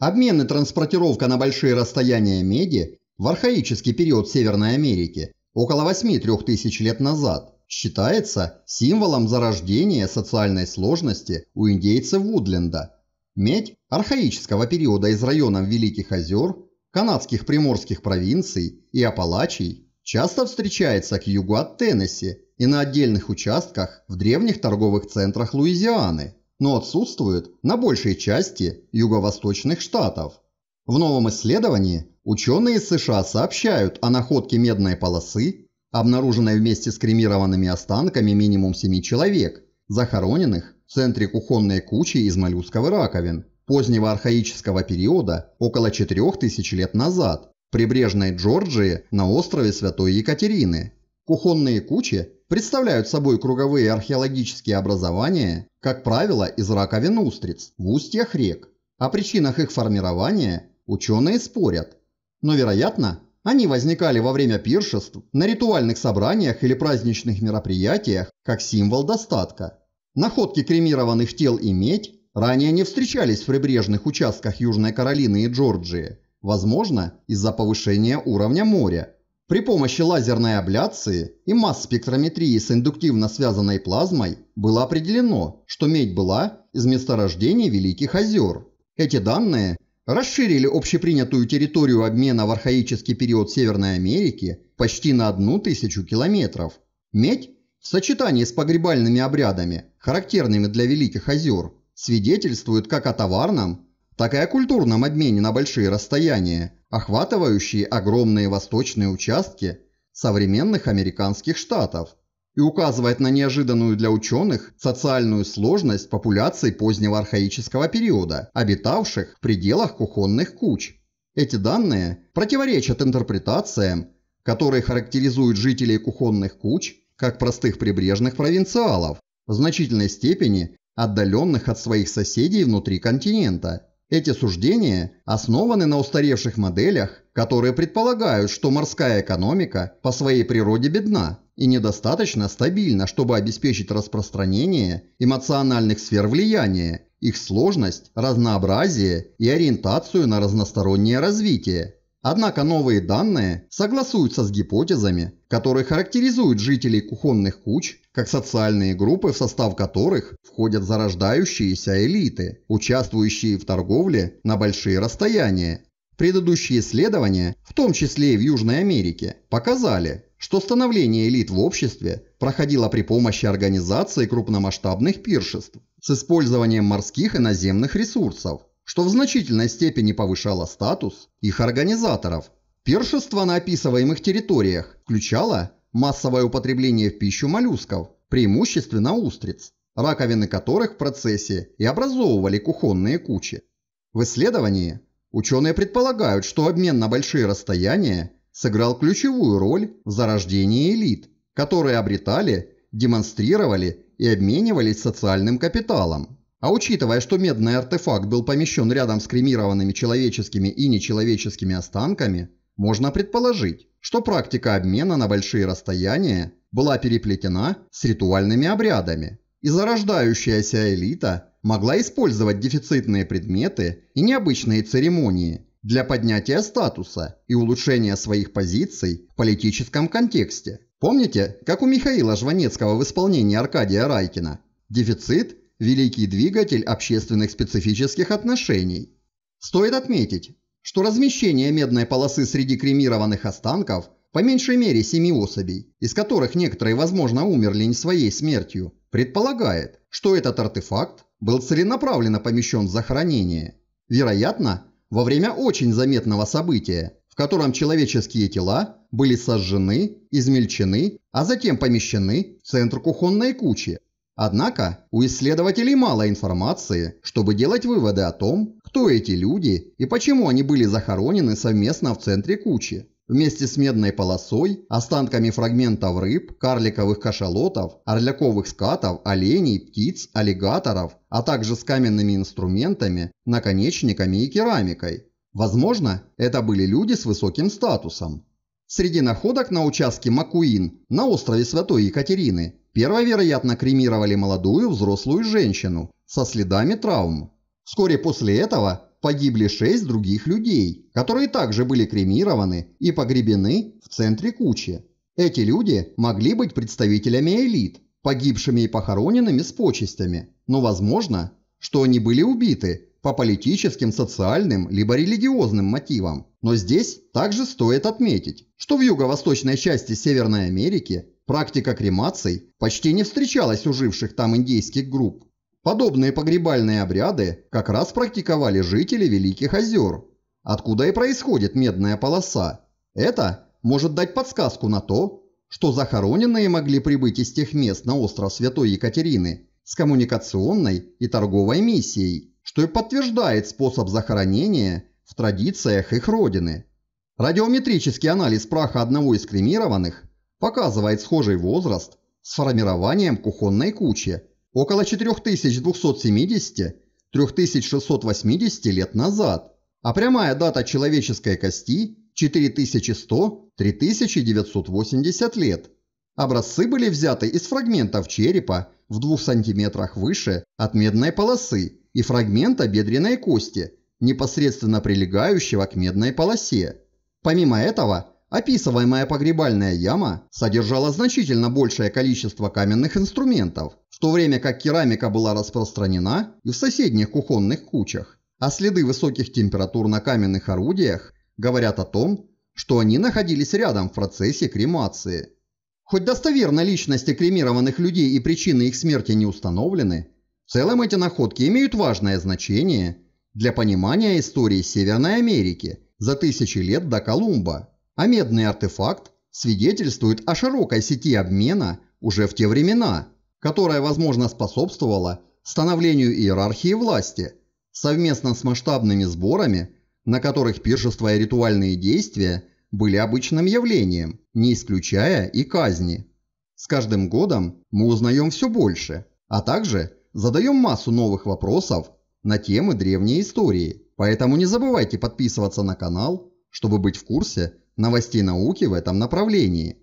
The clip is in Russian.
Обмен и транспортировка на большие расстояния меди в архаический период Северной Америки, около 8-3 тысяч лет назад, считается символом зарождения социальной сложности у индейцев Вудленда. Медь архаического периода из районов Великих озер, канадских приморских провинций и Апалачий часто встречается к югу от Теннесси и на отдельных участках в древних торговых центрах Луизианы – но отсутствует на большей части юго-восточных штатов. В новом исследовании ученые США сообщают о находке медной полосы, обнаруженной вместе с кремированными останками минимум 7 человек, захороненных в центре кухонной кучи из моллюсков и раковин позднего архаического периода около 4000 лет назад в прибрежной Джорджии на острове Святой Екатерины. Кухонные кучи представляют собой круговые археологические образования, как правило, из раковин устриц в устьях рек. О причинах их формирования ученые спорят, но, вероятно, они возникали во время пиршеств, на ритуальных собраниях или праздничных мероприятиях как символ достатка. Находки кремированных тел и медь ранее не встречались в прибрежных участках Южной Каролины и Джорджии, возможно, из-за повышения уровня моря – при помощи лазерной абляции и масс-спектрометрии с индуктивно связанной плазмой было определено, что медь была из месторождения Великих озер. Эти данные расширили общепринятую территорию обмена в архаический период Северной Америки почти на одну тысячу километров. Медь в сочетании с погребальными обрядами, характерными для Великих озер, свидетельствует как о товарном, так и о культурном обмене на большие расстояния, охватывающие огромные восточные участки современных американских штатов и указывает на неожиданную для ученых социальную сложность популяций позднего архаического периода, обитавших в пределах кухонных куч. Эти данные противоречат интерпретациям, которые характеризуют жителей кухонных куч как простых прибрежных провинциалов, в значительной степени отдаленных от своих соседей внутри континента. Эти суждения основаны на устаревших моделях, которые предполагают, что морская экономика по своей природе бедна и недостаточно стабильна, чтобы обеспечить распространение эмоциональных сфер влияния, их сложность, разнообразие и ориентацию на разностороннее развитие. Однако новые данные согласуются с гипотезами, которые характеризуют жителей кухонных куч как социальные группы, в состав которых входят зарождающиеся элиты, участвующие в торговле на большие расстояния. Предыдущие исследования, в том числе и в Южной Америке, показали, что становление элит в обществе проходило при помощи организации крупномасштабных пиршеств с использованием морских и наземных ресурсов, что в значительной степени повышало статус их организаторов. Першество на описываемых территориях включало массовое употребление в пищу моллюсков, преимущественно устриц, раковины которых в процессе и образовывали кухонные кучи. В исследовании ученые предполагают, что обмен на большие расстояния сыграл ключевую роль в зарождении элит, которые обретали, демонстрировали и обменивались социальным капиталом. А учитывая, что медный артефакт был помещен рядом с кремированными человеческими и нечеловеческими останками, можно предположить, что практика обмена на большие расстояния была переплетена с ритуальными обрядами, и зарождающаяся элита могла использовать дефицитные предметы и необычные церемонии для поднятия статуса и улучшения своих позиций в политическом контексте. Помните, как у Михаила Жванецкого в исполнении Аркадия Райкина? Дефицит великий двигатель общественных специфических отношений. Стоит отметить, что размещение медной полосы среди кремированных останков по меньшей мере семи особей, из которых некоторые, возможно, умерли не своей смертью, предполагает, что этот артефакт был целенаправленно помещен в захоронение. Вероятно, во время очень заметного события, в котором человеческие тела были сожжены, измельчены, а затем помещены в центр кухонной кучи, Однако у исследователей мало информации, чтобы делать выводы о том, кто эти люди и почему они были захоронены совместно в центре кучи. Вместе с медной полосой, останками фрагментов рыб, карликовых кашалотов, орляковых скатов, оленей, птиц, аллигаторов, а также с каменными инструментами, наконечниками и керамикой. Возможно, это были люди с высоким статусом. Среди находок на участке Макуин на острове Святой Екатерины Первой, вероятно, кремировали молодую взрослую женщину со следами травм. Вскоре после этого погибли шесть других людей, которые также были кремированы и погребены в центре кучи. Эти люди могли быть представителями элит, погибшими и похороненными с почестями, но возможно, что они были убиты по политическим, социальным либо религиозным мотивам. Но здесь также стоит отметить, что в юго-восточной части Северной Америки Практика кремаций почти не встречалась у живших там индейских групп. Подобные погребальные обряды как раз практиковали жители Великих озер, откуда и происходит медная полоса. Это может дать подсказку на то, что захороненные могли прибыть из тех мест на остров Святой Екатерины с коммуникационной и торговой миссией, что и подтверждает способ захоронения в традициях их родины. Радиометрический анализ праха одного из кремированных показывает схожий возраст с формированием кухонной кучи около 4270-3680 лет назад, а прямая дата человеческой кости 4100-3980 лет. Образцы были взяты из фрагментов черепа в 2 см выше от медной полосы и фрагмента бедренной кости, непосредственно прилегающего к медной полосе. Помимо этого, Описываемая погребальная яма содержала значительно большее количество каменных инструментов, в то время как керамика была распространена и в соседних кухонных кучах, а следы высоких температур на каменных орудиях говорят о том, что они находились рядом в процессе кремации. Хоть достоверно личности кремированных людей и причины их смерти не установлены, в целом эти находки имеют важное значение для понимания истории Северной Америки за тысячи лет до Колумба а медный артефакт свидетельствует о широкой сети обмена уже в те времена, которая, возможно, способствовала становлению иерархии власти совместно с масштабными сборами, на которых пиршество и ритуальные действия были обычным явлением, не исключая и казни. С каждым годом мы узнаем все больше, а также задаем массу новых вопросов на темы древней истории, поэтому не забывайте подписываться на канал, чтобы быть в курсе новостей науки в этом направлении.